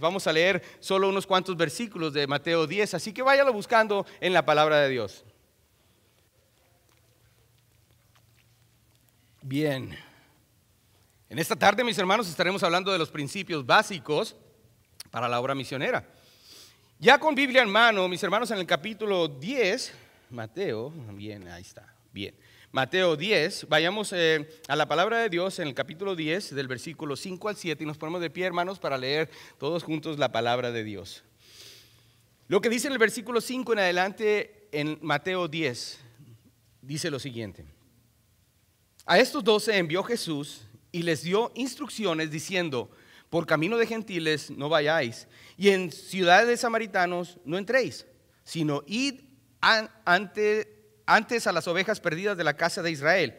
Vamos a leer solo unos cuantos versículos de Mateo 10, así que váyalo buscando en la palabra de Dios. Bien. En esta tarde, mis hermanos, estaremos hablando de los principios básicos para la obra misionera. Ya con Biblia en mano, mis hermanos, en el capítulo 10, Mateo, bien, ahí está, bien. Mateo 10, vayamos eh, a la palabra de Dios en el capítulo 10, del versículo 5 al 7, y nos ponemos de pie, hermanos, para leer todos juntos la palabra de Dios. Lo que dice en el versículo 5 en adelante en Mateo 10, dice lo siguiente. A estos doce envió Jesús y les dio instrucciones diciendo, por camino de gentiles no vayáis, y en ciudades de samaritanos no entréis, sino id ante antes a las ovejas perdidas de la casa de Israel,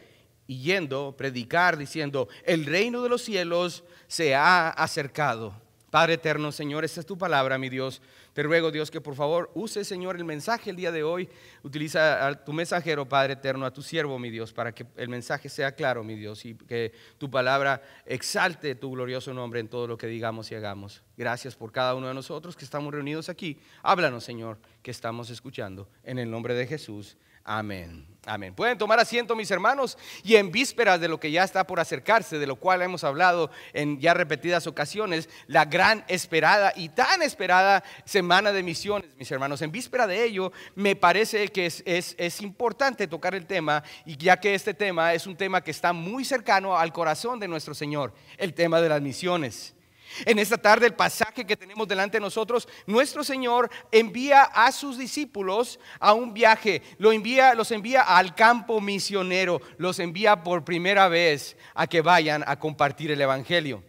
y yendo, predicar, diciendo, el reino de los cielos se ha acercado. Padre eterno, Señor, esta es tu palabra, mi Dios. Te ruego, Dios, que por favor use, Señor, el mensaje el día de hoy. Utiliza a tu mensajero, Padre eterno, a tu siervo, mi Dios, para que el mensaje sea claro, mi Dios, y que tu palabra exalte tu glorioso nombre en todo lo que digamos y hagamos. Gracias por cada uno de nosotros que estamos reunidos aquí. Háblanos, Señor, que estamos escuchando. En el nombre de Jesús. Amén. Amén. Pueden tomar asiento, mis hermanos, y en vísperas de lo que ya está por acercarse, de lo cual hemos hablado en ya repetidas ocasiones, la gran esperada y tan esperada semana de misiones, mis hermanos. En víspera de ello, me parece que es, es importante tocar el tema, y ya que este tema es un tema que está muy cercano al corazón de nuestro Señor, el tema de las misiones. En esta tarde el pasaje que tenemos delante de nosotros, nuestro Señor envía a sus discípulos a un viaje, los envía, los envía al campo misionero, los envía por primera vez a que vayan a compartir el Evangelio.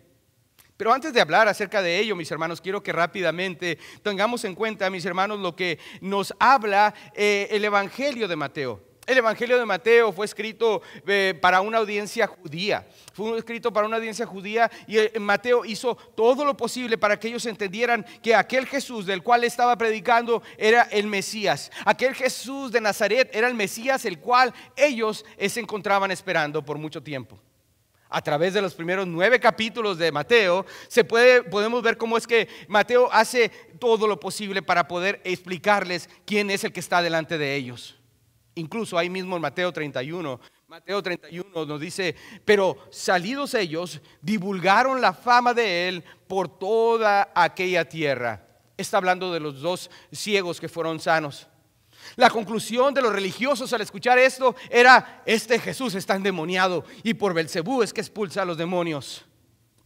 Pero antes de hablar acerca de ello, mis hermanos, quiero que rápidamente tengamos en cuenta, mis hermanos, lo que nos habla eh, el Evangelio de Mateo. El Evangelio de Mateo fue escrito eh, para una audiencia judía. Fue escrito para una audiencia judía y eh, Mateo hizo todo lo posible para que ellos entendieran que aquel Jesús del cual estaba predicando era el Mesías. Aquel Jesús de Nazaret era el Mesías el cual ellos se encontraban esperando por mucho tiempo a través de los primeros nueve capítulos de Mateo, se puede, podemos ver cómo es que Mateo hace todo lo posible para poder explicarles quién es el que está delante de ellos. Incluso ahí mismo en Mateo 31, Mateo 31 nos dice, pero salidos ellos, divulgaron la fama de él por toda aquella tierra. Está hablando de los dos ciegos que fueron sanos. La conclusión de los religiosos al escuchar esto era, este Jesús está endemoniado y por Belcebú es que expulsa a los demonios.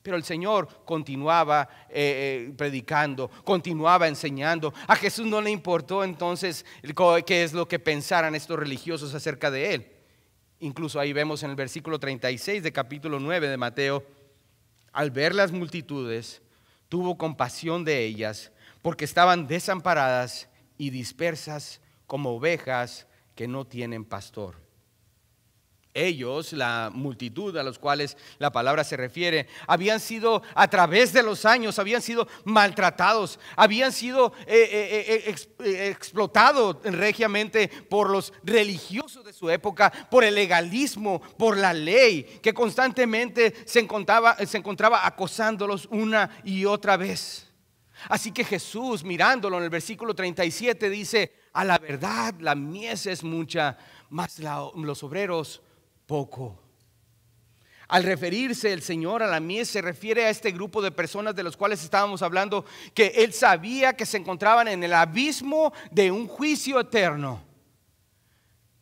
Pero el Señor continuaba eh, eh, predicando, continuaba enseñando. A Jesús no le importó entonces qué es lo que pensaran estos religiosos acerca de él. Incluso ahí vemos en el versículo 36 de capítulo 9 de Mateo, al ver las multitudes, tuvo compasión de ellas, porque estaban desamparadas y dispersas como ovejas que no tienen pastor. Ellos, la multitud a los cuales la palabra se refiere, habían sido a través de los años, habían sido maltratados, habían sido eh, eh, eh, explotados regiamente por los religiosos de su época, por el legalismo, por la ley, que constantemente se encontraba, se encontraba acosándolos una y otra vez. Así que Jesús, mirándolo en el versículo 37, dice, a la verdad la mies es mucha, mas los obreros poco. Al referirse el Señor a la mies se refiere a este grupo de personas de los cuales estábamos hablando, que Él sabía que se encontraban en el abismo de un juicio eterno.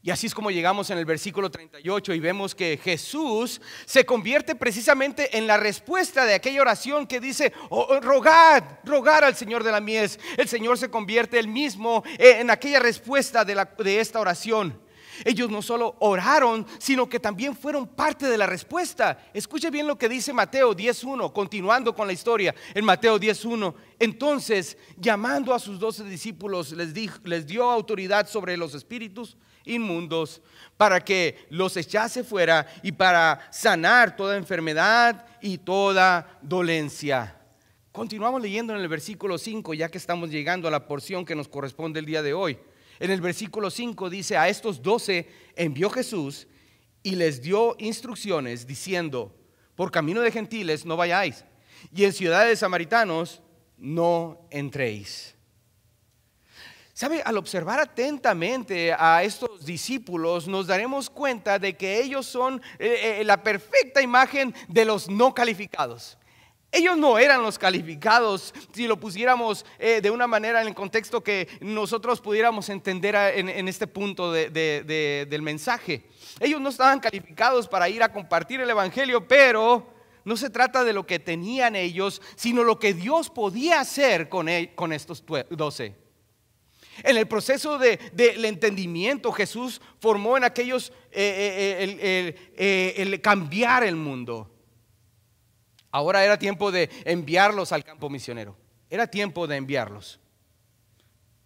Y así es como llegamos en el versículo 38 y vemos que Jesús se convierte precisamente en la respuesta de aquella oración que dice, oh, oh rogad, rogar al Señor de la mies. El Señor se convierte él mismo en aquella respuesta de esta oración. Ellos no solo oraron, sino que también fueron parte de la respuesta. Escuche bien lo que dice Mateo 10.1, continuando con la historia en Mateo 10.1. Entonces, llamando a sus doce discípulos, les, dijo, les dio autoridad sobre los espíritus inmundos para que los echase fuera y para sanar toda enfermedad y toda dolencia. Continuamos leyendo en el versículo 5, ya que estamos llegando a la porción que nos corresponde el día de hoy en el versículo 5 dice, a estos doce envió Jesús y les dio instrucciones diciendo, por camino de gentiles no vayáis y en ciudades samaritanos no entréis. ¿Sabe? Al observar atentamente a estos discípulos, nos daremos cuenta de que ellos son eh, eh, la perfecta imagen de los no calificados. Ellos no eran los calificados, si lo pusiéramos eh, de una manera en el contexto que nosotros pudiéramos entender en, este punto del mensaje. Ellos no estaban calificados para ir a compartir el Evangelio, pero no se trata de lo que tenían ellos, sino lo que Dios podía hacer con, e, con estos doce. En el proceso del entendimiento, Jesús formó en aquellos eh, eh, el cambiar el mundo. Ahora era tiempo de enviarlos al campo misionero. Era tiempo de enviarlos.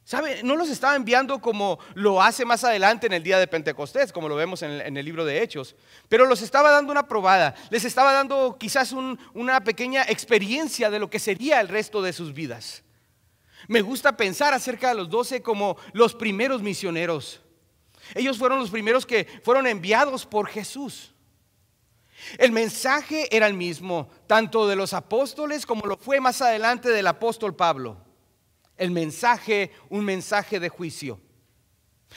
¿Sabe? No los estaba enviando como lo hace más adelante en el día de Pentecostés, como lo vemos en el, libro de Hechos, pero los estaba dando una probada, les estaba dando quizás una pequeña experiencia de lo que sería el resto de sus vidas. Me gusta pensar acerca de los doce como los primeros misioneros. Ellos fueron los primeros que fueron enviados por Jesús. El mensaje era el mismo, tanto de los apóstoles como lo fue más adelante del apóstol Pablo. El mensaje, un mensaje de juicio.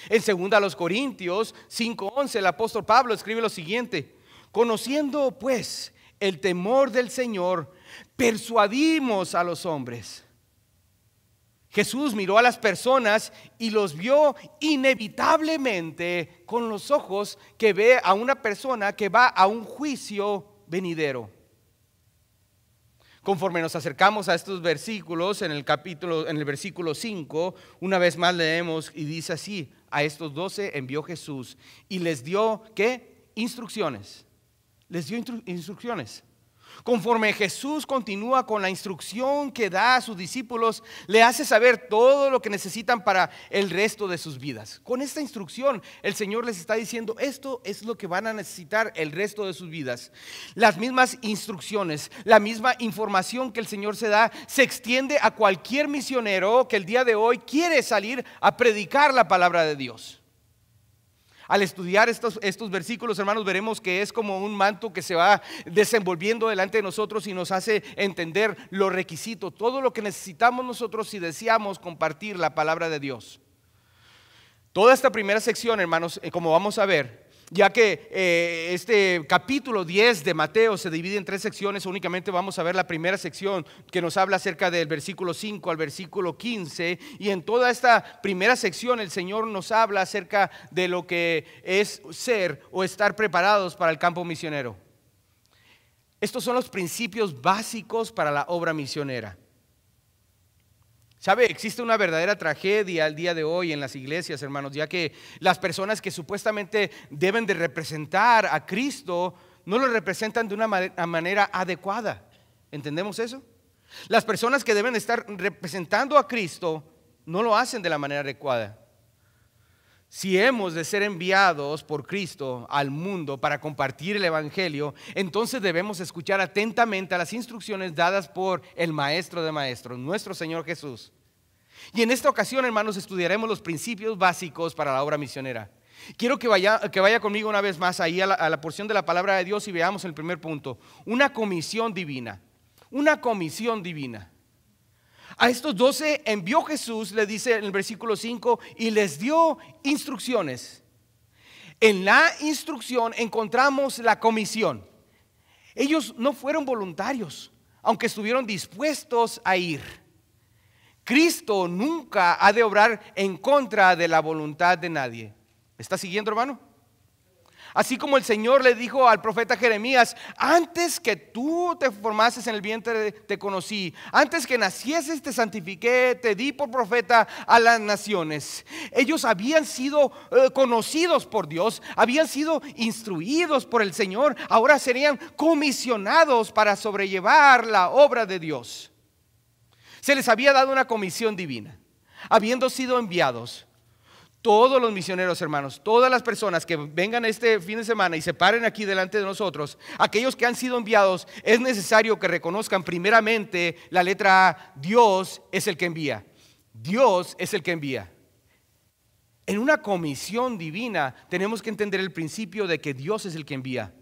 En 2 Corintios 5:11 el apóstol Pablo escribe lo siguiente, conociendo pues el temor del Señor, persuadimos a los hombres. Jesús miró a las personas y los vio inevitablemente con los ojos que ve a una persona que va a un juicio venidero. Conforme nos acercamos a estos versículos, en el capítulo, en el versículo 5, una vez más leemos y dice así: a estos doce envió Jesús y les dio qué? Instrucciones. Les dio instrucciones. Conforme Jesús continúa con la instrucción que da a sus discípulos, le hace saber todo lo que necesitan para el resto de sus vidas. Con esta instrucción, el Señor les está diciendo, esto es lo que van a necesitar el resto de sus vidas. Las mismas instrucciones, la misma información que el Señor se da, se extiende a cualquier misionero que el día de hoy quiere salir a predicar la palabra de Dios. Al estudiar estos, estos versículos, hermanos, veremos que es como un manto que se va desenvolviendo delante de nosotros y nos hace entender los requisitos, todo lo que necesitamos nosotros si deseamos compartir la palabra de Dios. Toda esta primera sección, hermanos, eh, como vamos a ver, ya que eh, este capítulo 10 de Mateo se divide en tres secciones, únicamente vamos a ver la primera sección que nos habla acerca del versículo 5 al versículo 15, y en toda esta primera sección el Señor nos habla acerca de lo que es ser o estar preparados para el campo misionero. Estos son los principios básicos para la obra misionera. ¿Sabe? Existe una verdadera tragedia al día de hoy en las iglesias, hermanos, ya que las personas que supuestamente deben de representar a Cristo no lo representan de una manera adecuada. ¿Entendemos eso? Las personas que deben estar representando a Cristo no lo hacen de la manera adecuada. Si hemos de ser enviados por Cristo al mundo para compartir el Evangelio, entonces debemos escuchar atentamente a las instrucciones dadas por el Maestro de Maestros, nuestro Señor Jesús. Y en esta ocasión, hermanos, estudiaremos los principios básicos para la obra misionera. Quiero que vaya, conmigo una vez más ahí a la, porción de la palabra de Dios y veamos el primer punto. Una comisión divina. Una comisión divina. A estos doce envió Jesús, le dice en el versículo 5, y les dio instrucciones. En la instrucción encontramos la comisión. Ellos no fueron voluntarios, aunque estuvieron dispuestos a ir. Cristo nunca ha de obrar en contra de la voluntad de nadie. ¿Me ¿Está siguiendo, hermano? Así como el Señor le dijo al profeta Jeremías, antes que tú te formases en el vientre te conocí, antes que nacieses te santifiqué, te di por profeta a las naciones. Ellos habían sido eh, conocidos por Dios, habían sido instruidos por el Señor, ahora serían comisionados para sobrellevar la obra de Dios. Se les había dado una comisión divina, habiendo sido enviados todos los misioneros, hermanos, todas las personas que vengan este fin de semana y se paren aquí delante de nosotros, aquellos que han sido enviados, es necesario que reconozcan primeramente la letra A, Dios es el que envía. Dios es el que envía. En una comisión divina tenemos que entender el principio de que Dios es el que envía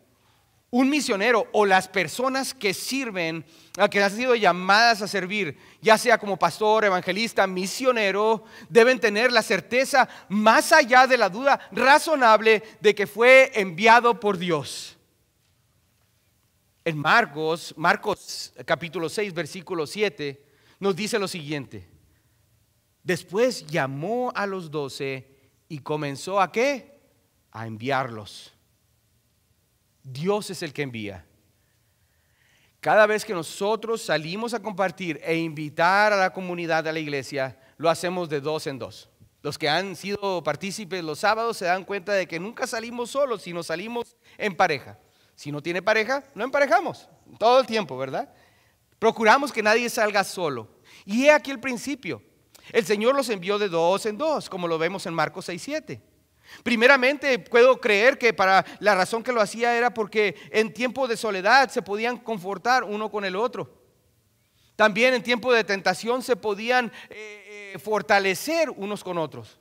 un misionero o las personas que sirven, que han sido llamadas a servir, ya sea como pastor, evangelista, misionero, deben tener la certeza, más allá de la duda razonable, de que fue enviado por Dios. En Marcos, Marcos capítulo 6, versículo 7, nos dice lo siguiente. Después llamó a los doce y comenzó a qué? A enviarlos. Dios es el que envía. Cada vez que nosotros salimos a compartir e invitar a la comunidad a la iglesia, lo hacemos de dos en dos. Los que han sido partícipes los sábados se dan cuenta de que nunca salimos solos, sino salimos en pareja. Si no tiene pareja, no emparejamos todo el tiempo, ¿verdad? Procuramos que nadie salga solo. Y he aquí el principio. El Señor los envió de dos en dos, como lo vemos en Marcos 7 Primeramente puedo creer que para la razón que lo hacía era porque en tiempo de soledad se podían confortar uno con el otro. También en tiempo de tentación se podían eh, eh, fortalecer unos con otros.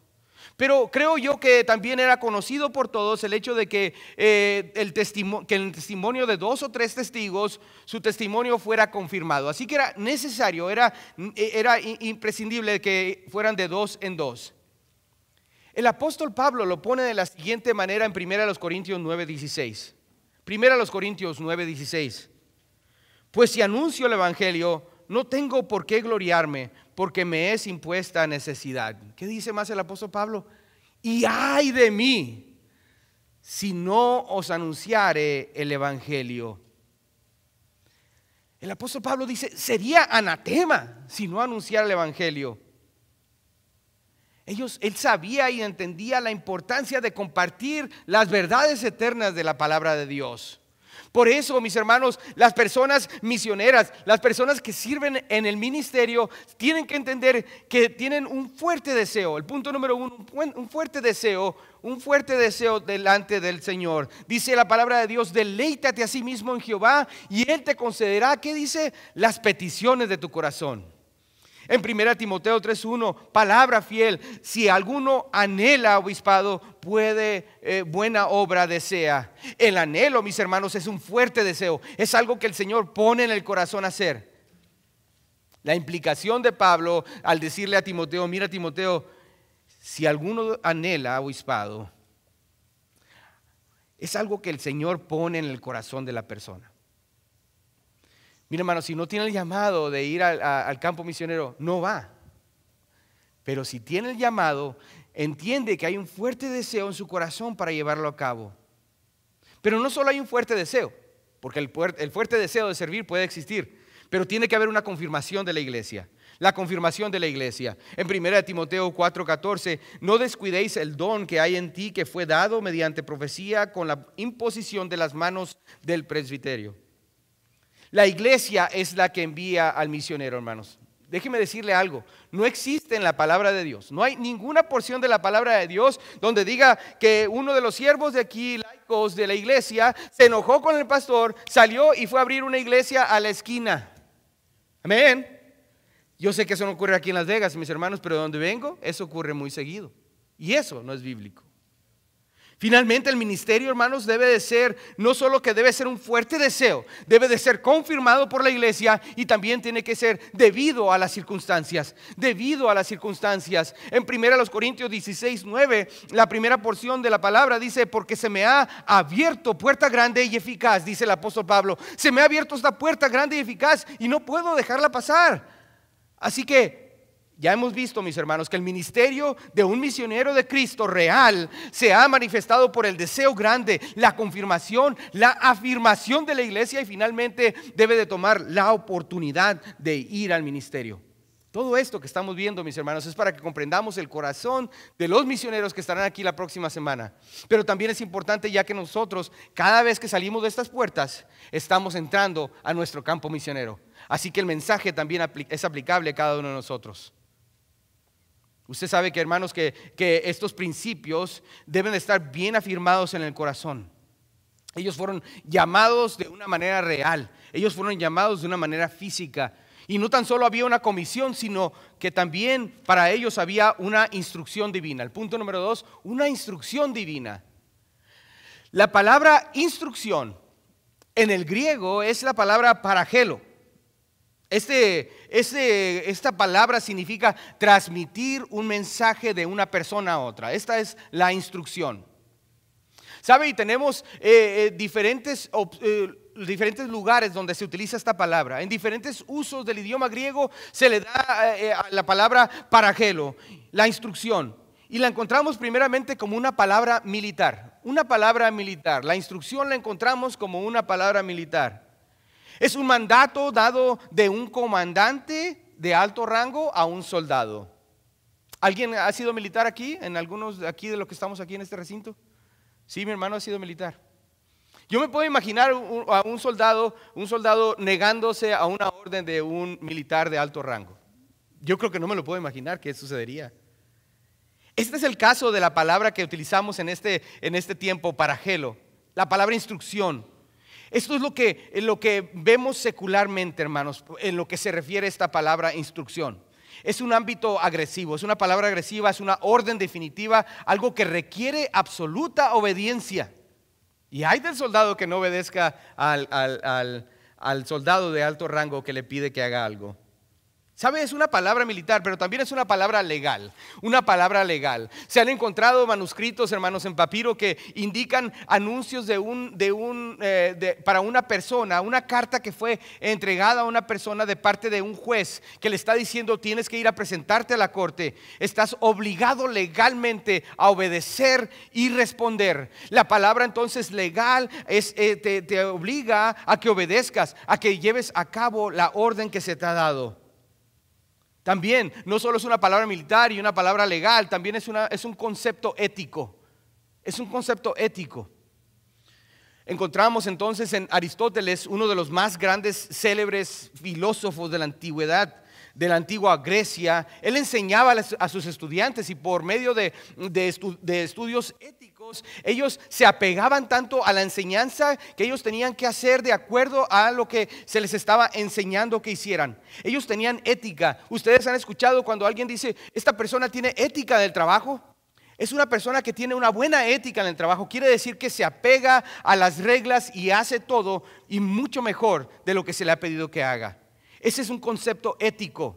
Pero creo yo que también era conocido por todos el hecho de que, eh, el testimonio, de dos o tres testigos, su testimonio fuera confirmado. Así que era necesario, era, era imprescindible que fueran de dos en dos. El apóstol Pablo lo pone de la siguiente manera en 1 Corintios 9:16. 1 Corintios 9:16. Pues si anuncio el Evangelio, no tengo por qué gloriarme, porque me es impuesta necesidad. ¿Qué dice más el apóstol Pablo? Y ay de mí si no os anunciare el Evangelio. El apóstol Pablo dice, sería anatema si no anunciara el Evangelio. Ellos, él sabía y entendía la importancia de compartir las verdades eternas de la palabra de Dios. Por eso, mis hermanos, las personas misioneras, las personas que sirven en el ministerio, tienen que entender que tienen un fuerte deseo. El punto número uno, un fuerte deseo, un fuerte deseo delante del Señor. Dice la palabra de Dios, deleítate a sí mismo en Jehová y Él te concederá, ¿qué dice? Las peticiones de tu corazón. En 1 Timoteo 3.1, palabra fiel, si alguno anhela obispado, puede, eh, buena obra desea. El anhelo, mis hermanos, es un fuerte deseo, es algo que el Señor pone en el corazón hacer. La implicación de Pablo al decirle a Timoteo, mira Timoteo, si alguno anhela obispado, es algo que el Señor pone en el corazón de la persona. Mira, hermano, si no tiene el llamado de ir al, campo misionero, no va. Pero si tiene el llamado, entiende que hay un fuerte deseo en su corazón para llevarlo a cabo. Pero no solo hay un fuerte deseo, porque el, el fuerte deseo de servir puede existir, pero tiene que haber una confirmación de la iglesia la confirmación de la iglesia. En 1 Timoteo 4:14, no descuidéis el don que hay en ti que fue dado mediante profecía con la imposición de las manos del presbiterio. La iglesia es la que envía al misionero, hermanos. Déjeme decirle algo, no existe en la palabra de Dios, no hay ninguna porción de la palabra de Dios donde diga que uno de los siervos de aquí, laicos de la iglesia, se enojó con el pastor, salió y fue a abrir una iglesia a la esquina. Amén. Yo sé que eso no ocurre aquí en Las Vegas, mis hermanos, pero donde vengo, eso ocurre muy seguido. Y eso no es bíblico. Finalmente, el ministerio, hermanos, debe de ser, no solo que debe ser un fuerte deseo, debe de ser confirmado por la iglesia y también tiene que ser debido a las circunstancias, debido a las circunstancias. En 1 Corintios 16, 9, la primera porción de la palabra dice, porque se me ha abierto puerta grande y eficaz, dice el apóstol Pablo, se me ha abierto esta puerta grande y eficaz y no puedo dejarla pasar. Así que ya hemos visto, mis hermanos, que el ministerio de un misionero de Cristo real se ha manifestado por el deseo grande, la confirmación, la afirmación de la iglesia y finalmente debe de tomar la oportunidad de ir al ministerio. Todo esto que estamos viendo, mis hermanos, es para que comprendamos el corazón de los misioneros que estarán aquí la próxima semana. Pero también es importante ya que nosotros, cada vez que salimos de estas puertas, estamos entrando a nuestro campo misionero. Así que el mensaje también es aplicable a cada uno de nosotros. Usted sabe que, hermanos, que, estos principios deben estar bien afirmados en el corazón. Ellos fueron llamados de una manera real, ellos fueron llamados de una manera física. Y no tan solo había una comisión, sino que también para ellos había una instrucción divina. El punto número dos, una instrucción divina. La palabra instrucción en el griego es la palabra paragelo. Este, este, esta palabra significa transmitir un mensaje de una persona a otra. Esta es la instrucción. ¿Sabe? Y tenemos eh, eh, diferentes, eh, diferentes, lugares donde se utiliza esta palabra. En diferentes usos del idioma griego se le da a la palabra paragelo, la instrucción. Y la encontramos primeramente como una palabra militar. Una palabra militar. La instrucción la encontramos como una palabra militar. Es un mandato dado de un comandante de alto rango a un soldado. ¿Alguien ha sido militar aquí? ¿En algunos aquí de los que estamos aquí en este recinto? Sí, mi hermano ha sido militar. Yo me puedo imaginar a un soldado, un soldado negándose a una orden de un militar de alto rango. Yo creo que no me lo puedo imaginar que sucedería. Este es el caso de la palabra que utilizamos en este, este tiempo para tiempo, la palabra instrucción. Esto es lo que, lo que vemos secularmente, hermanos, en lo que se refiere a esta palabra instrucción. Es un ámbito agresivo, es una palabra agresiva, es una orden definitiva, algo que requiere absoluta obediencia. Y hay del soldado que no obedezca al soldado de alto rango que le pide que haga algo. ¿Sabe? Es una palabra militar, pero también es una palabra legal, una palabra legal. Se han encontrado manuscritos, hermanos, en papiro que indican anuncios de un, de un, eh, para una persona, una carta que fue entregada a una persona de parte de un juez que le está diciendo tienes que ir a presentarte a la corte, estás obligado legalmente a obedecer y responder. La palabra entonces legal eh, te obliga a que obedezcas, a que lleves a cabo la orden que se te ha dado. También, no solo es una palabra militar y una palabra legal, también es, es un concepto ético. Es un concepto ético. Encontramos entonces en Aristóteles, uno de los más grandes célebres filósofos de la antigüedad, de la antigua Grecia, él enseñaba a sus estudiantes y por medio de, de estudios éticos, ellos se apegaban tanto a la enseñanza que ellos tenían que hacer de acuerdo a lo que se les estaba enseñando que hicieran. Ellos tenían ética. Ustedes han escuchado cuando alguien dice, esta persona tiene ética del trabajo. Es una persona que tiene una buena ética en el trabajo. Quiere decir que se apega a las reglas y hace todo y mucho mejor de lo que se le ha pedido que haga. Ese es un concepto ético.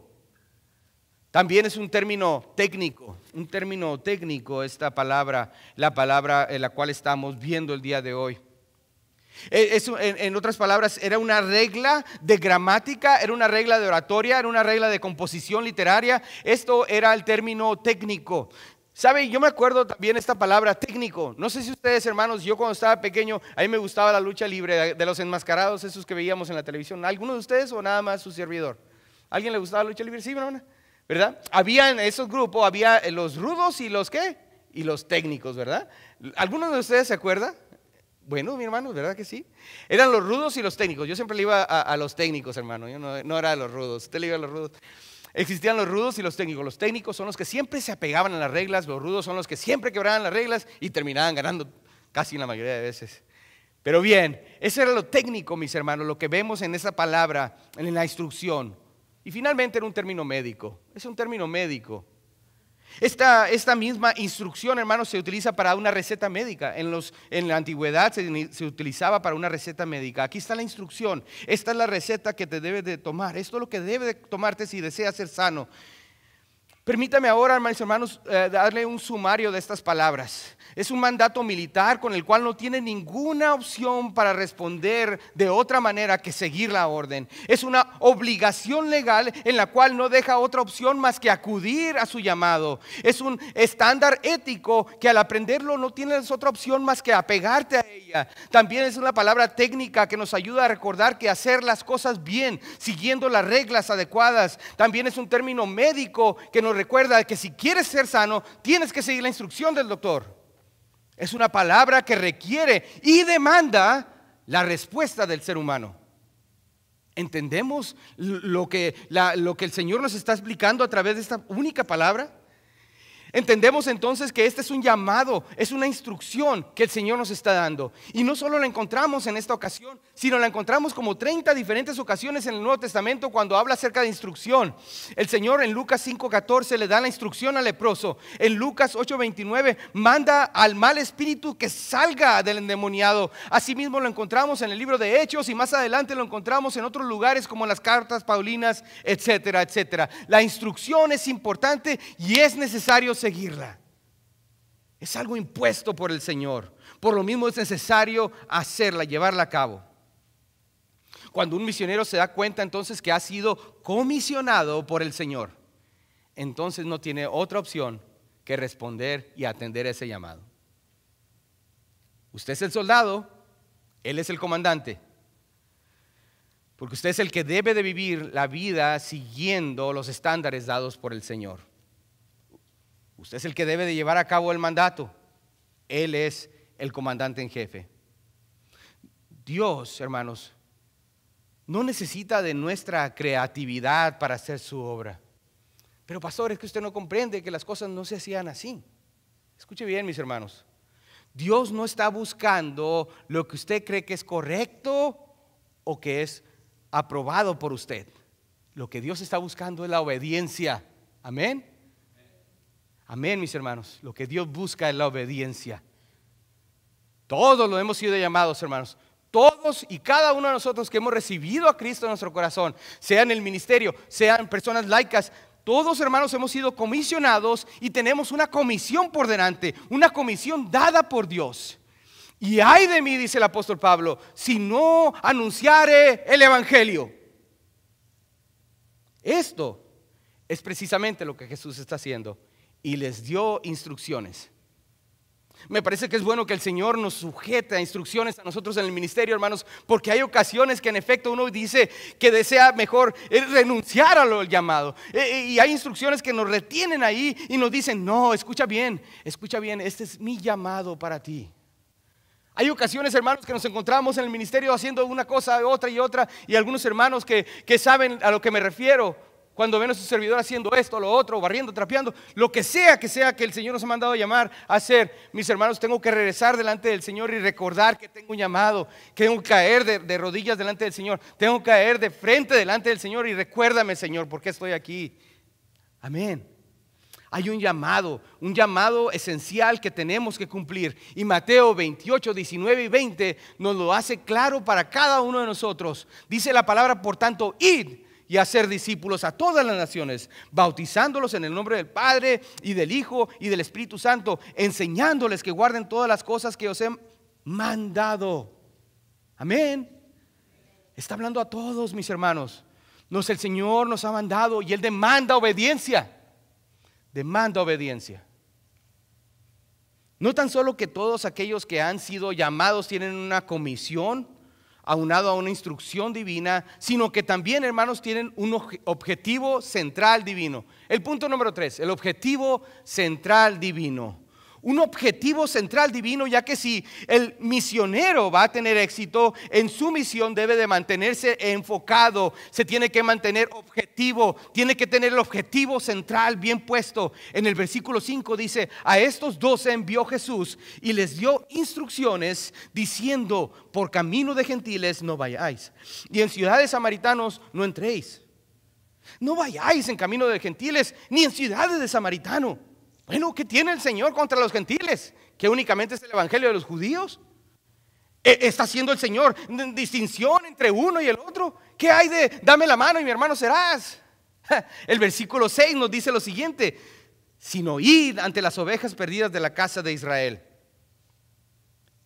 También es un término técnico, un término técnico esta palabra, la palabra en la cual estamos viendo el día de hoy. E, en, otras palabras, era una regla de gramática, era una regla de oratoria, era una regla de composición literaria. Esto era el término técnico. ¿Sabe? Yo me acuerdo también esta palabra técnico. No sé si ustedes, hermanos, yo cuando estaba pequeño, a mí me gustaba la lucha libre de los enmascarados, esos que veíamos en la televisión. ¿Alguno de ustedes o nada más su servidor? ¿Alguien le gustaba la lucha libre? Sí, hermana. ¿Verdad? Había en esos grupos, había eh, los rudos y los qué? Y los técnicos, ¿verdad? ¿Alguno de ustedes se acuerda? Bueno, mi hermano, ¿verdad que sí? Eran los rudos y los técnicos. Yo siempre le iba a, los técnicos, hermano. Yo no, no era a los rudos. Usted le iba a los rudos. Existían los rudos y los técnicos. Los técnicos son los que siempre se apegaban a las reglas, los rudos son los que siempre quebraban las reglas y terminaban ganando casi la mayoría de veces. Pero bien, eso era lo técnico, mis hermanos, lo que vemos en esa palabra, en la instrucción. Y finalmente era un término médico. Es un término médico. Esta, misma instrucción, hermanos, se utiliza para una receta médica. En, los, en la antigüedad se, utilizaba para una receta médica. Aquí está la instrucción. Esta es la receta que te debes de tomar. Esto es lo que debes de tomarte si deseas ser sano. Permítame ahora, y hermanos, eh, darle un sumario de estas palabras. Es un mandato militar con el cual no tiene ninguna opción para responder de otra manera que seguir la orden. Es una obligación legal en la cual no deja otra opción más que acudir a su llamado. Es un estándar ético que al aprenderlo no tienes otra opción más que apegarte a ella. También es una palabra técnica que nos ayuda a recordar que hacer las cosas bien, siguiendo las reglas adecuadas. También es un término médico que nos recuerda que si quieres ser sano, tienes que seguir la instrucción del doctor. Es una palabra que requiere y demanda la respuesta del ser humano. ¿Entendemos lo que, lo que el Señor nos está explicando a través de esta única palabra? Entendemos entonces que este es un llamado, es una instrucción que el Señor nos está dando. Y no solo la encontramos en esta ocasión, sino la encontramos como 30 diferentes ocasiones en el Nuevo Testamento cuando habla acerca de instrucción. El Señor en Lucas 5:14 le da la instrucción al leproso. En Lucas 8:29 manda al mal espíritu que salga del endemoniado. Asimismo lo encontramos en el libro de Hechos y más adelante lo encontramos en otros lugares como las cartas paulinas, etcétera, etcétera. La instrucción es importante y es necesario seguirla. Es algo impuesto por el Señor. Por lo mismo es necesario hacerla, llevarla a cabo. Cuando un misionero se da cuenta entonces que ha sido comisionado por el Señor, entonces no tiene otra opción que responder y atender ese llamado. Usted es el soldado, él es el comandante. Porque usted es el que debe de vivir la vida siguiendo los estándares dados por el Señor. Usted es el que debe de llevar a cabo el mandato. Él es el comandante en jefe. Dios, hermanos, no necesita de nuestra creatividad para hacer su obra. Pero pastor, es que usted no comprende que las cosas no se hacían así. Escuche bien, mis hermanos. Dios no está buscando lo que usted cree que es correcto o que es aprobado por usted. Lo que Dios está buscando es la obediencia. Amén. Amén, mis hermanos. Lo que Dios busca es la obediencia. Todos lo hemos sido llamados, hermanos. Todos y cada uno de nosotros que hemos recibido a Cristo en nuestro corazón, sea en el ministerio, sean personas laicas, todos hermanos hemos sido comisionados y tenemos una comisión por delante, una comisión dada por Dios. Y ay de mí, dice el apóstol Pablo, si no anunciare el Evangelio. Esto es precisamente lo que Jesús está haciendo y les dio instrucciones. Me parece que es bueno que el Señor nos sujete a instrucciones a nosotros en el ministerio, hermanos, porque hay ocasiones que en efecto uno dice que desea mejor eh, renunciar a lo llamado. Eh, eh, y hay instrucciones que nos retienen ahí y nos dicen, no, escucha bien, escucha bien, este es mi llamado para ti. Hay ocasiones, hermanos, que nos encontramos en el ministerio haciendo una cosa, otra y otra, y algunos hermanos que saben a lo que me refiero cuando ven a su servidor haciendo esto, lo otro, barriendo, trapeando, lo que sea que sea que el Señor nos ha mandado a llamar a hacer, mis hermanos, tengo que regresar delante del Señor y recordar que tengo un llamado, que tengo que caer de, rodillas delante del Señor, tengo que caer de frente delante del Señor y recuérdame, Señor, por qué estoy aquí. Amén. Hay un llamado, un llamado esencial que tenemos que cumplir. Y Mateo 28, 19 y 20 nos lo hace claro para cada uno de nosotros. Dice la palabra, por tanto, id y hacer discípulos a todas las naciones, bautizándolos en el nombre del Padre y del Hijo y del Espíritu Santo, enseñándoles que guarden todas las cosas que os he mandado. Amén. Está hablando a todos, mis hermanos. Nos el Señor nos ha mandado y Él demanda obediencia. Demanda obediencia. No tan solo que todos aquellos que han sido llamados tienen una comisión, aunado a una instrucción divina, sino que también, hermanos, tienen un objetivo central divino. El punto número tres, el objetivo central divino un objetivo central divino, ya que si el misionero va a tener éxito en su misión, debe de mantenerse enfocado, se tiene que mantener objetivo, tiene que tener el objetivo central bien puesto. En el versículo 5 dice, a estos dos envió Jesús y les dio instrucciones diciendo, por camino de gentiles no vayáis, y en ciudades samaritanos no entréis. No vayáis en camino de gentiles, ni en ciudades de samaritano bueno, ¿qué tiene el Señor contra los gentiles? Que únicamente es el Evangelio de los judíos. E, ¿Está haciendo el Señor distinción entre uno y el otro? ¿Qué hay de dame la mano y mi hermano serás? El versículo 6 nos dice lo siguiente, sino id ante las ovejas perdidas de la casa de Israel.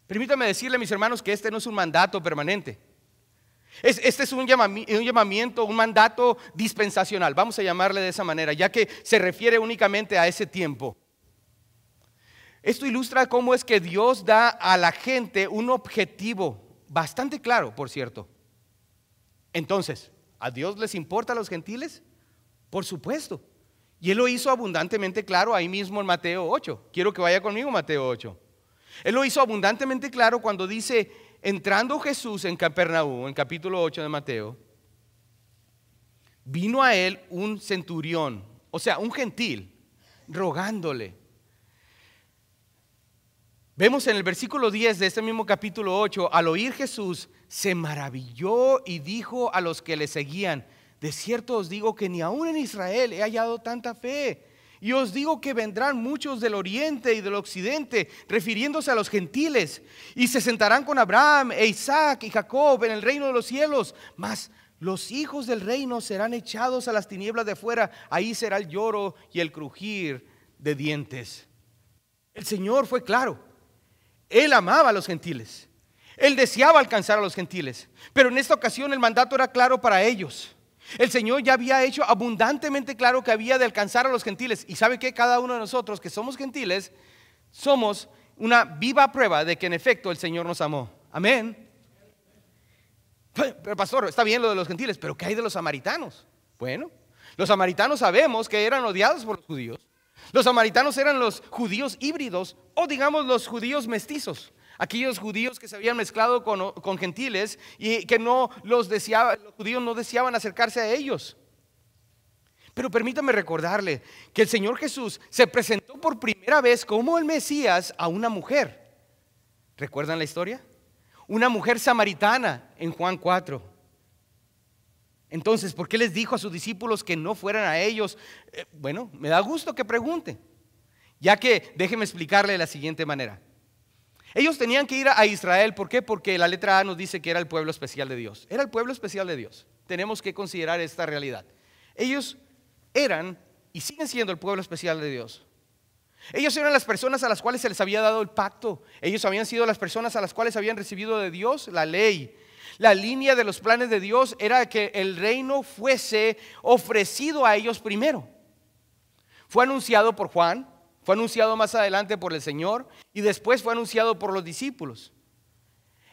Permítame decirle, mis hermanos, que este no es un mandato permanente. Este es un llamamiento, un mandato dispensacional, vamos a llamarle de esa manera, ya que se refiere únicamente a ese tiempo. Esto ilustra cómo es que Dios da a la gente un objetivo, bastante claro, por cierto. Entonces, ¿a Dios les importa a los gentiles? Por supuesto. Y Él lo hizo abundantemente claro ahí mismo en Mateo 8. Quiero que vaya conmigo Mateo 8. Él lo hizo abundantemente claro cuando dice, Entrando Jesús en Capernaum, en capítulo 8 de Mateo, vino a él un centurión, o sea, un gentil, rogándole. Vemos en el versículo 10 de este mismo capítulo 8, al oír Jesús, se maravilló y dijo a los que le seguían, de cierto os digo que ni aún en Israel he hallado tanta fe. Y os digo que vendrán muchos del oriente y del occidente, refiriéndose a los gentiles, y se sentarán con Abraham e Isaac y Jacob en el reino de los cielos. Mas los hijos del reino serán echados a las tinieblas de afuera. Ahí será el lloro y el crujir de dientes. El Señor fue claro. Él amaba a los gentiles. Él deseaba alcanzar a los gentiles. Pero en esta ocasión el mandato era claro para ellos. El Señor ya había hecho abundantemente claro que había de alcanzar a los gentiles. Y sabe que cada uno de nosotros que somos gentiles, somos una viva prueba de que en efecto el Señor nos amó. Amén. Pero pastor, está bien lo de los gentiles, pero ¿qué hay de los samaritanos? Bueno, los samaritanos sabemos que eran odiados por los judíos. Los samaritanos eran los judíos híbridos o digamos los judíos mestizos. Aquellos judíos que se habían mezclado con, gentiles y que no los deseaban, los judíos no deseaban acercarse a ellos. Pero permítame recordarle que el Señor Jesús se presentó por primera vez como el Mesías a una mujer. ¿Recuerdan la historia? Una mujer samaritana en Juan 4. Entonces, ¿por qué les dijo a sus discípulos que no fueran a ellos? Eh, bueno, me da gusto que pregunte, ya que déjeme explicarle de la siguiente manera. Ellos tenían que ir a Israel, ¿por qué? Porque la letra A nos dice que era el pueblo especial de Dios. Era el pueblo especial de Dios. Tenemos que considerar esta realidad. Ellos eran y siguen siendo el pueblo especial de Dios. Ellos eran las personas a las cuales se les había dado el pacto. Ellos habían sido las personas a las cuales habían recibido de Dios la ley. La línea de los planes de Dios era que el reino fuese ofrecido a ellos primero. Fue anunciado por Juan, fue anunciado más adelante por el Señor y después fue anunciado por los discípulos.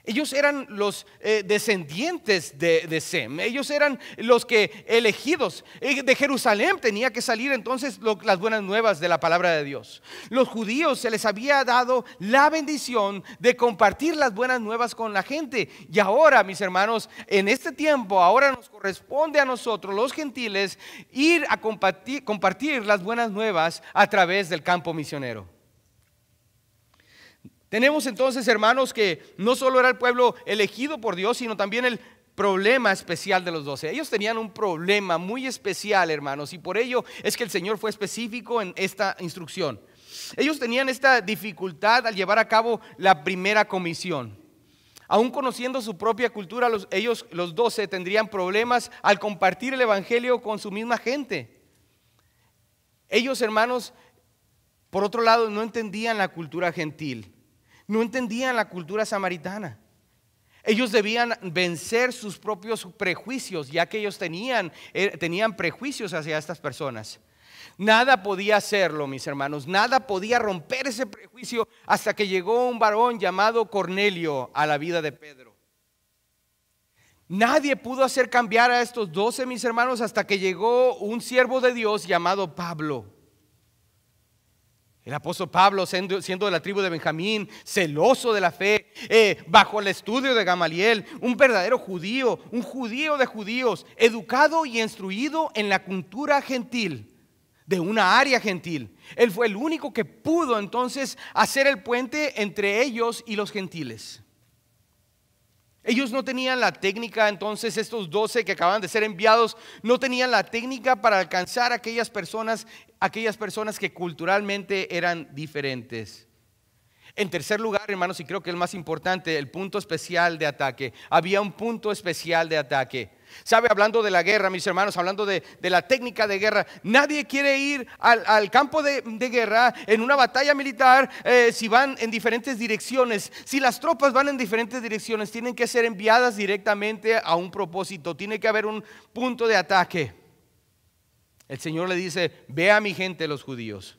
Ellos eran los eh, descendientes de, Sem, ellos eran los que elegidos eh, de Jerusalén tenía que salir entonces las buenas nuevas de la palabra de Dios. Los judíos se les había dado la bendición de compartir las buenas nuevas con la gente y ahora, mis hermanos, en este tiempo, ahora nos corresponde a nosotros los gentiles ir a compartir las buenas nuevas a través del campo misionero. Tenemos entonces, hermanos, que no solo era el pueblo elegido por Dios, sino también el problema especial de los doce. Ellos tenían un problema muy especial, hermanos, y por ello es que el Señor fue específico en esta instrucción. Ellos tenían esta dificultad al llevar a cabo la primera comisión. Aún conociendo su propia cultura, los, ellos, los doce, tendrían problemas al compartir el Evangelio con su misma gente. Ellos, hermanos, por otro lado, no entendían la cultura gentil no entendían la cultura samaritana. Ellos debían vencer sus propios prejuicios, ya que ellos tenían, eh, tenían prejuicios hacia estas personas. Nada podía hacerlo, mis hermanos, nada podía romper ese prejuicio hasta que llegó un varón llamado Cornelio a la vida de Pedro. Nadie pudo hacer cambiar a estos doce, mis hermanos, hasta que llegó un siervo de Dios llamado Pablo. El apóstol Pablo, siendo de la tribu de Benjamín, celoso de la fe, eh, bajo el estudio de Gamaliel, un verdadero judío, un judío de judíos, educado y instruido en la cultura gentil, de una área gentil. Él fue el único que pudo entonces hacer el puente entre ellos y los gentiles. Ellos no tenían la técnica, entonces estos doce que acaban de ser enviados, no tenían la técnica para alcanzar a aquellas personas, aquellas personas que culturalmente eran diferentes. En tercer lugar, hermanos, y creo que el más importante, el punto especial de ataque. Había un punto especial de ataque. Sabe, hablando de la guerra, mis hermanos, hablando de, la técnica de guerra, nadie quiere ir al, campo de, guerra en una batalla militar eh, si van en diferentes direcciones. Si las tropas van en diferentes direcciones, tienen que ser enviadas directamente a un propósito, tiene que haber un punto de ataque. El Señor le dice, ve a mi gente los judíos,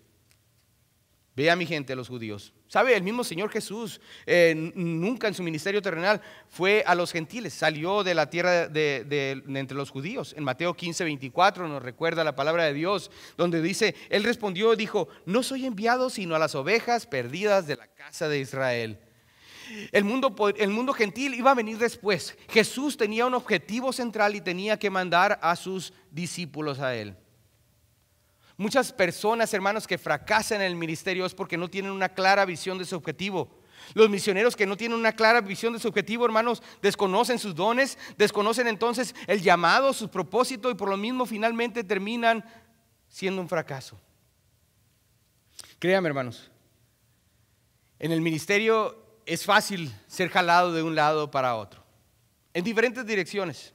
ve a mi gente los judíos. ¿Sabe? El mismo Señor Jesús eh, nunca en su ministerio terrenal fue a los gentiles, salió de la tierra de, entre los judíos. En Mateo 15, 24 nos recuerda la palabra de Dios, donde dice, Él respondió, dijo, no soy enviado sino a las ovejas perdidas de la casa de Israel. El mundo, el mundo gentil iba a venir después. Jesús tenía un objetivo central y tenía que mandar a sus discípulos a Él. Muchas personas, hermanos, que fracasan en el ministerio es porque no tienen una clara visión de su objetivo. Los misioneros que no tienen una clara visión de su objetivo, hermanos, desconocen sus dones, desconocen entonces el llamado, su propósito y por lo mismo finalmente terminan siendo un fracaso. Créanme, hermanos, en el ministerio es fácil ser jalado de un lado para otro, en diferentes direcciones.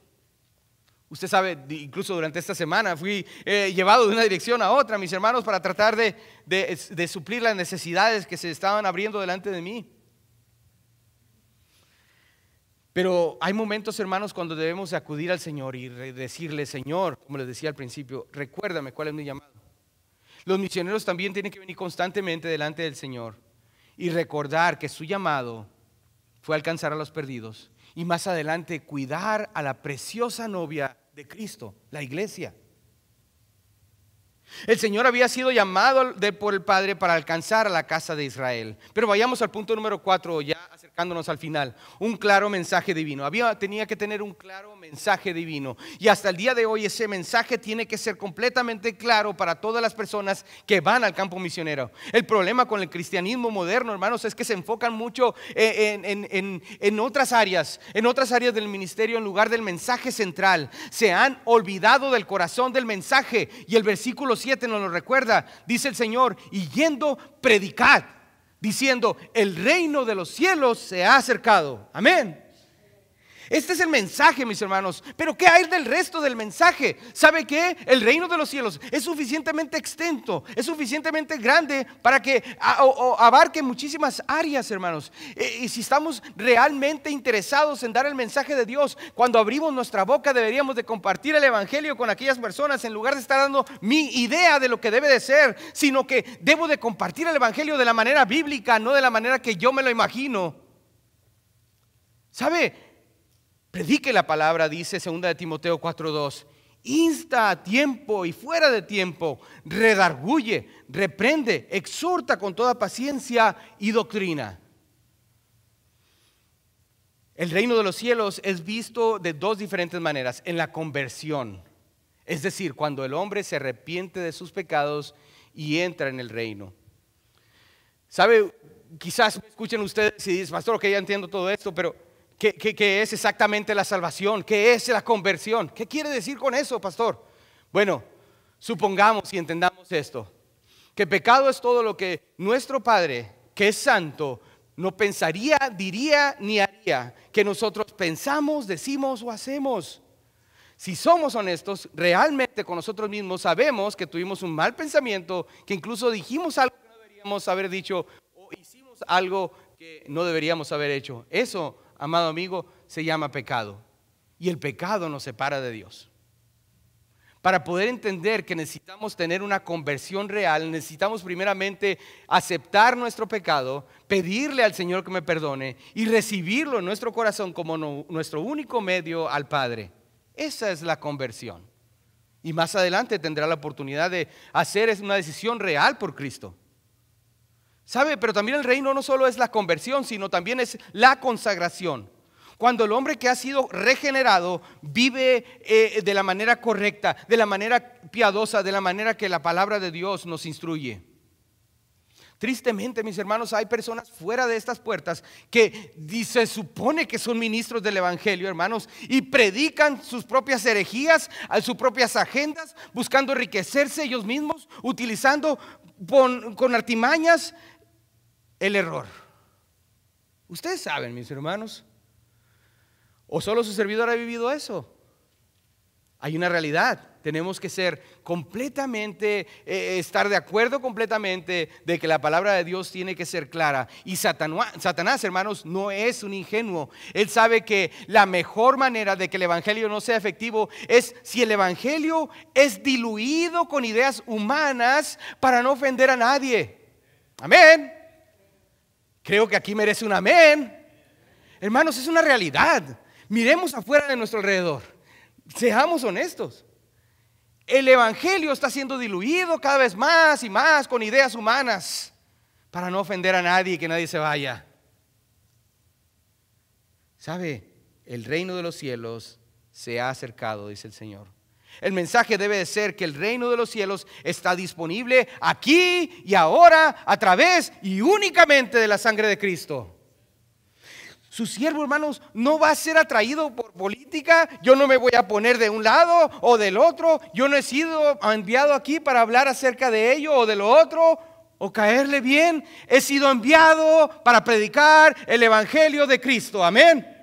Usted sabe, incluso durante esta semana fui eh, llevado de una dirección a otra, mis hermanos, para tratar de, de suplir las necesidades que se estaban abriendo delante de mí. Pero hay momentos, hermanos, cuando debemos acudir al Señor y decirle, Señor, como les decía al principio, recuérdame cuál es mi llamado. Los misioneros también tienen que venir constantemente delante del Señor y recordar que su llamado fue alcanzar a los perdidos y más adelante cuidar a la preciosa novia de Cristo, la iglesia. El Señor había sido llamado por el Padre para alcanzar a la casa de Israel. Pero vayamos al punto número cuatro ya al final, un claro mensaje divino. Había, tenía que tener un claro mensaje divino. Y hasta el día de hoy ese mensaje tiene que ser completamente claro para todas las personas que van al campo misionero. El problema con el cristianismo moderno, hermanos, es que se enfocan mucho eh, en, en otras áreas, en otras áreas del ministerio en lugar del mensaje central. Se han olvidado del corazón del mensaje. Y el versículo 7 nos lo recuerda. Dice el Señor, y yendo, predicad diciendo, el reino de los cielos se ha acercado. Amén. Este es el mensaje, mis hermanos. Pero ¿qué hay del resto del mensaje? ¿Sabe qué? El reino de los cielos es suficientemente extenso, es suficientemente grande para que abarque muchísimas áreas, hermanos. E, y si estamos realmente interesados en dar el mensaje de Dios, cuando abrimos nuestra boca deberíamos de compartir el Evangelio con aquellas personas en lugar de estar dando mi idea de lo que debe de ser, sino que debo de compartir el Evangelio de la manera bíblica, no de la manera que yo me lo imagino. ¿Sabe? que la palabra, dice 2 de Timoteo 4.2, insta a tiempo y fuera de tiempo, redarguye, reprende, exhorta con toda paciencia y doctrina. El reino de los cielos es visto de dos diferentes maneras, en la conversión, es decir, cuando el hombre se arrepiente de sus pecados y entra en el reino. ¿Sabe? Quizás escuchen ustedes y dicen, pastor, que ya entiendo todo esto, pero ¿Qué, es exactamente la salvación? ¿Qué es la conversión? ¿Qué quiere decir con eso, pastor? Bueno, supongamos y entendamos esto, que pecado es todo lo que nuestro Padre, que es santo, no pensaría, diría ni haría, que nosotros pensamos, decimos o hacemos. Si somos honestos, realmente con nosotros mismos sabemos que tuvimos un mal pensamiento, que incluso dijimos algo que no deberíamos haber dicho o hicimos algo que no deberíamos haber hecho. Eso amado amigo, se llama pecado. Y el pecado nos separa de Dios. Para poder entender que necesitamos tener una conversión real, necesitamos primeramente aceptar nuestro pecado, pedirle al Señor que me perdone y recibirlo en nuestro corazón como nuestro único medio al Padre. Esa es la conversión. Y más adelante tendrá la oportunidad de hacer una decisión real por Cristo. ¿Sabe? Pero también el reino no solo es la conversión, sino también es la consagración. Cuando el hombre que ha sido regenerado vive eh, de la manera correcta, de la manera piadosa, de la manera que la palabra de Dios nos instruye. Tristemente, mis hermanos, hay personas fuera de estas puertas que se supone que son ministros del Evangelio, hermanos, y predican sus propias herejías, sus propias agendas, buscando enriquecerse ellos mismos, utilizando con artimañas el error. Ustedes saben, mis hermanos, o solo su servidor ha vivido eso. Hay una realidad. Tenemos que ser completamente, eh, estar de acuerdo completamente de que la palabra de Dios tiene que ser clara. Y Satanás, hermanos, no es un ingenuo. Él sabe que la mejor manera de que el Evangelio no sea efectivo es si el Evangelio es diluido con ideas humanas para no ofender a nadie. Amén. Creo que aquí merece un amén. Hermanos, es una realidad. Miremos afuera de nuestro alrededor. Seamos honestos. El Evangelio está siendo diluido cada vez más y más con ideas humanas para no ofender a nadie y que nadie se vaya. ¿Sabe? El reino de los cielos se ha acercado, dice el Señor. El mensaje debe de ser que el reino de los cielos está disponible aquí y ahora a través y únicamente de la sangre de Cristo. Su siervo, hermanos, no va a ser atraído por política. Yo no me voy a poner de un lado o del otro. Yo no he sido enviado aquí para hablar acerca de ello o de lo otro o caerle bien. He sido enviado para predicar el Evangelio de Cristo. Amén.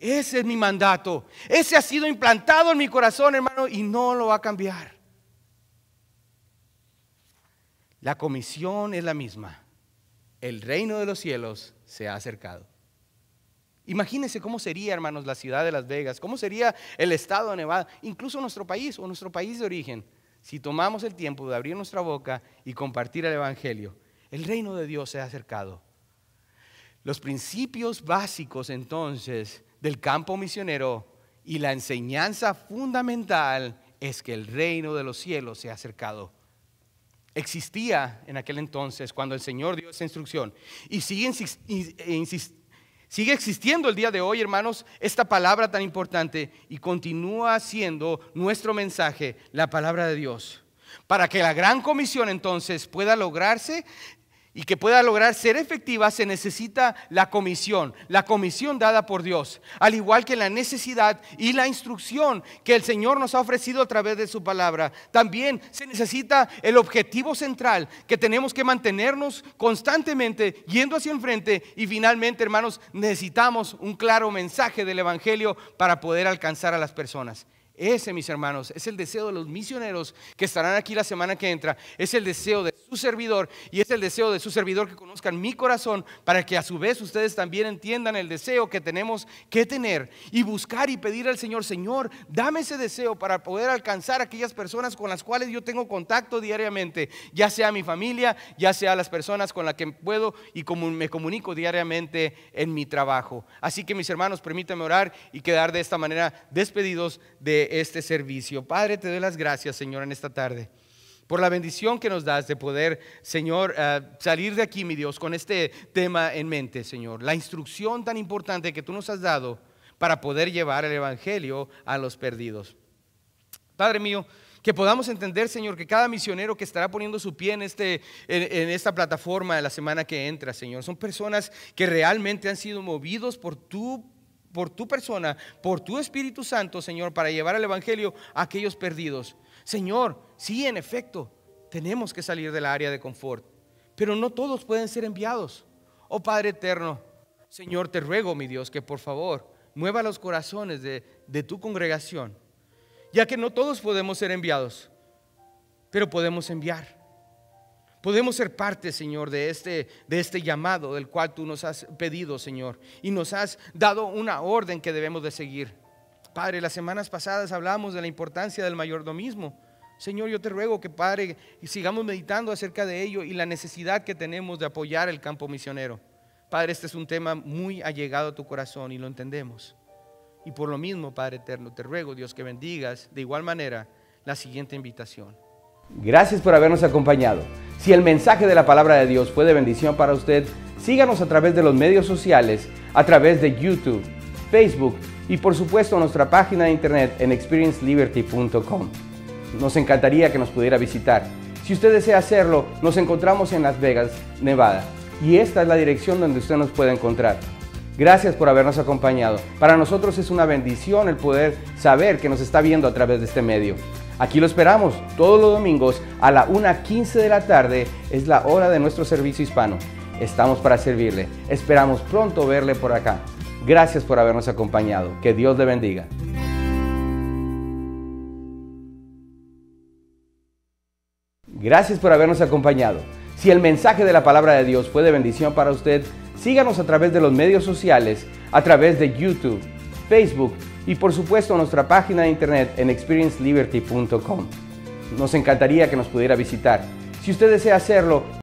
Ese es mi mandato. Ese ha sido implantado en mi corazón, hermano, y no lo va a cambiar. La comisión es la misma. El reino de los cielos se ha acercado. Imagínense cómo sería, hermanos, la ciudad de Las Vegas, cómo sería el estado de Nevada, incluso nuestro país o nuestro país de origen, si tomamos el tiempo de abrir nuestra boca y compartir el Evangelio. El reino de Dios se ha acercado. Los principios básicos entonces del campo misionero y la enseñanza fundamental es que el reino de los cielos se ha acercado. Existía en aquel entonces cuando el Señor dio esa instrucción y sigue, e sigue existiendo el día de hoy, hermanos, esta palabra tan importante y continúa siendo nuestro mensaje, la palabra de Dios. Para que la gran comisión entonces pueda lograrse, y que pueda lograr ser efectiva se necesita la comisión, la comisión dada por Dios, al igual que la necesidad y la instrucción que el Señor nos ha ofrecido a través de su palabra. También se necesita el objetivo central que tenemos que mantenernos constantemente yendo hacia enfrente y finalmente, hermanos, necesitamos un claro mensaje del Evangelio para poder alcanzar a las personas. Ese, mis hermanos, es el deseo de los misioneros que estarán aquí la semana que entra. Es el deseo de su servidor y es el deseo de su servidor que conozcan mi corazón para que a su vez ustedes también entiendan el deseo que tenemos que tener y buscar y pedir al Señor, Señor, dame ese deseo para poder alcanzar aquellas personas con las cuales yo tengo contacto diariamente, ya sea mi familia, ya sea las personas con las que puedo y como me comunico diariamente en mi trabajo. Así que mis hermanos, permítanme orar y quedar de esta manera despedidos de este servicio. Padre, te doy las gracias, Señor, en esta tarde por la bendición que nos das de poder, Señor, eh, salir de aquí, mi Dios, con este tema en mente, Señor. La instrucción tan importante que tú nos has dado para poder llevar el Evangelio a los perdidos. Padre mío, que podamos entender, Señor, que cada misionero que estará poniendo su pie en, este, en, esta plataforma de la semana que entra, Señor, son personas que realmente han sido movidos por tu por tu persona, por tu Espíritu Santo, Señor, para llevar el Evangelio a aquellos perdidos. Señor, sí, en efecto, tenemos que salir del área de confort, pero no todos pueden ser enviados. Oh Padre eterno, Señor, te ruego, mi Dios, que por favor mueva los corazones de, de tu congregación, ya que no todos podemos ser enviados, pero podemos enviar. Podemos ser parte, Señor, de este, de este llamado del cual tú nos has pedido, Señor, y nos has dado una orden que debemos de seguir. Padre, las semanas pasadas hablamos de la importancia del mayordomismo. Señor, yo te ruego que, Padre, sigamos meditando acerca de ello y la necesidad que tenemos de apoyar el campo misionero. Padre, este es un tema muy allegado a tu corazón y lo entendemos. Y por lo mismo, Padre eterno, te ruego, Dios, que bendigas de igual manera la siguiente invitación. Gracias por habernos acompañado. Si el mensaje de la palabra de Dios fue de bendición para usted, síganos a través de los medios sociales, a través de YouTube, Facebook y por supuesto nuestra página de internet en experienceliberty.com. Nos encantaría que nos pudiera visitar. Si usted desea hacerlo, nos encontramos en Las Vegas, Nevada. Y esta es la dirección donde usted nos puede encontrar. Gracias por habernos acompañado. Para nosotros es una bendición el poder saber que nos está viendo a través de este medio. Aquí lo esperamos todos los domingos a la 1.15 de la tarde. Es la hora de nuestro servicio hispano. Estamos para servirle. Esperamos pronto verle por acá. Gracias por habernos acompañado. Que Dios le bendiga. Gracias por habernos acompañado. Si el mensaje de la palabra de Dios fue de bendición para usted, síganos a través de los medios sociales, a través de YouTube, Facebook, y por supuesto nuestra página de internet en experienceliberty.com. Nos encantaría que nos pudiera visitar. Si usted desea hacerlo,